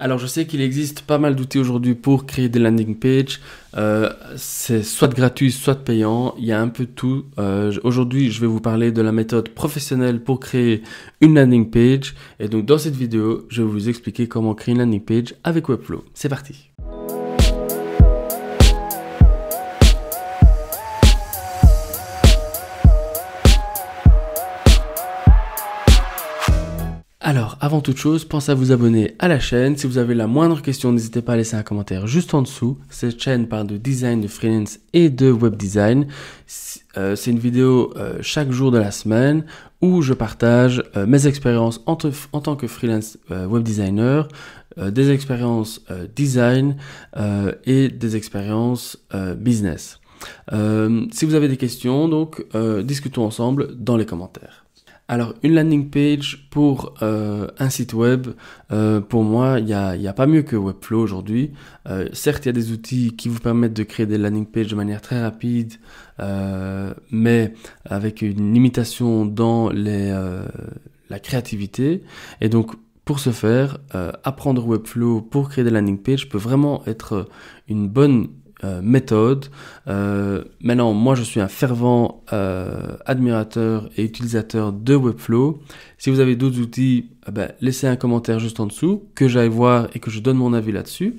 Alors je sais qu'il existe pas mal d'outils aujourd'hui pour créer des landing pages. Euh, c'est soit gratuit, soit payant. Il y a un peu de tout. Euh, aujourd'hui, je vais vous parler de la méthode professionnelle pour créer une landing page. Et donc dans cette vidéo, je vais vous expliquer comment créer une landing page avec Webflow. C'est parti. Alors, avant toute chose, pensez à vous abonner à la chaîne. Si vous avez la moindre question, n'hésitez pas à laisser un commentaire juste en dessous. Cette chaîne parle de design, de freelance et de web design. Euh, c'est une vidéo euh, chaque jour de la semaine où je partage euh, mes expériences en, tant que freelance web designer, des expériences design et des expériences business. si vous avez des questions, donc discutons ensemble dans les commentaires. Alors, une landing page pour euh, un site web, euh, pour moi, il n'y a, pas mieux que Webflow aujourd'hui. Euh, certes, il y a des outils qui vous permettent de créer des landing pages de manière très rapide, mais avec une limitation dans les, la créativité. Et donc, pour ce faire, apprendre Webflow pour créer des landing pages peut vraiment être une bonne euh, méthode. Euh, maintenant, moi, je suis un fervent euh, admirateur et utilisateur de Webflow. Si vous avez d'autres outils, eh ben, laissez un commentaire juste en dessous, que j'aille voir et que je donne mon avis là-dessus.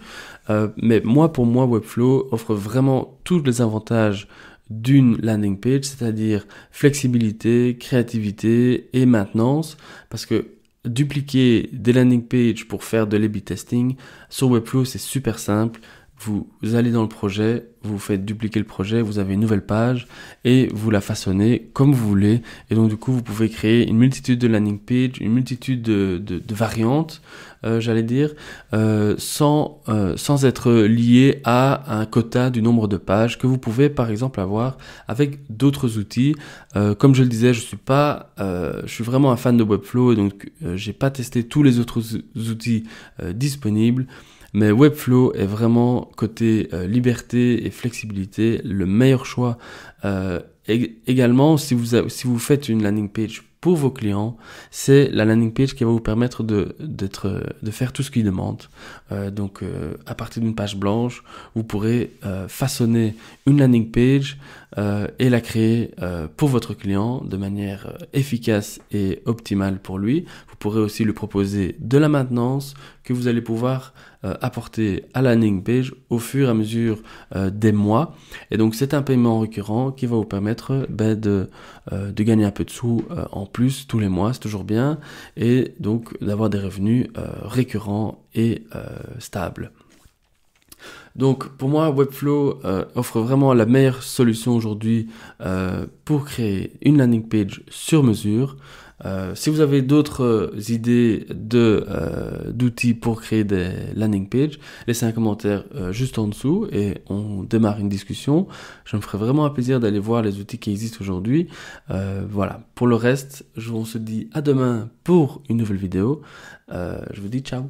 mais moi, pour moi, Webflow offre vraiment tous les avantages d'une landing page, c'est-à-dire flexibilité, créativité et maintenance, parce que dupliquer des landing pages pour faire de l'A-B testing sur Webflow, c'est super simple vous allez dans le projet, vous faites dupliquer le projet, vous avez une nouvelle page et vous la façonnez comme vous voulez. Et donc du coup, vous pouvez créer une multitude de landing page, une multitude de, variantes, euh, j'allais dire, euh, sans, euh, sans être lié à un quota du nombre de pages que vous pouvez par exemple avoir avec d'autres outils. comme je le disais, je suis pas, je suis vraiment un fan de Webflow, donc j'ai pas testé tous les autres outils disponibles. Mais Webflow est vraiment côté euh, liberté et flexibilité le meilleur choix. Euh, également, si vous, si vous faites une landing page pour vos clients, c'est la landing page qui va vous permettre de, d'être, de faire tout ce qu'ils demandent. Euh, donc, euh, à partir d'une page blanche, vous pourrez façonner une landing page euh, et la créer euh, pour votre client de manière euh, efficace et optimale pour lui. Vous pourrez aussi lui proposer de la maintenance que vous allez pouvoir apporter à la landing page au fur et à mesure des mois. Et donc c'est un paiement récurrent qui va vous permettre ben, de, de, gagner un peu de sous en plus tous les mois, c'est toujours bien, et donc d'avoir des revenus récurrents et stables. Donc pour moi, Webflow euh, offre vraiment la meilleure solution aujourd'hui euh, pour créer une landing page sur mesure. Euh, si vous avez d'autres idées de d'outils pour créer des landing pages, laissez un commentaire juste en dessous et on démarre une discussion. Je me ferai vraiment un plaisir d'aller voir les outils qui existent aujourd'hui. voilà. Pour le reste, je vous se dit à demain pour une nouvelle vidéo. je vous dis ciao.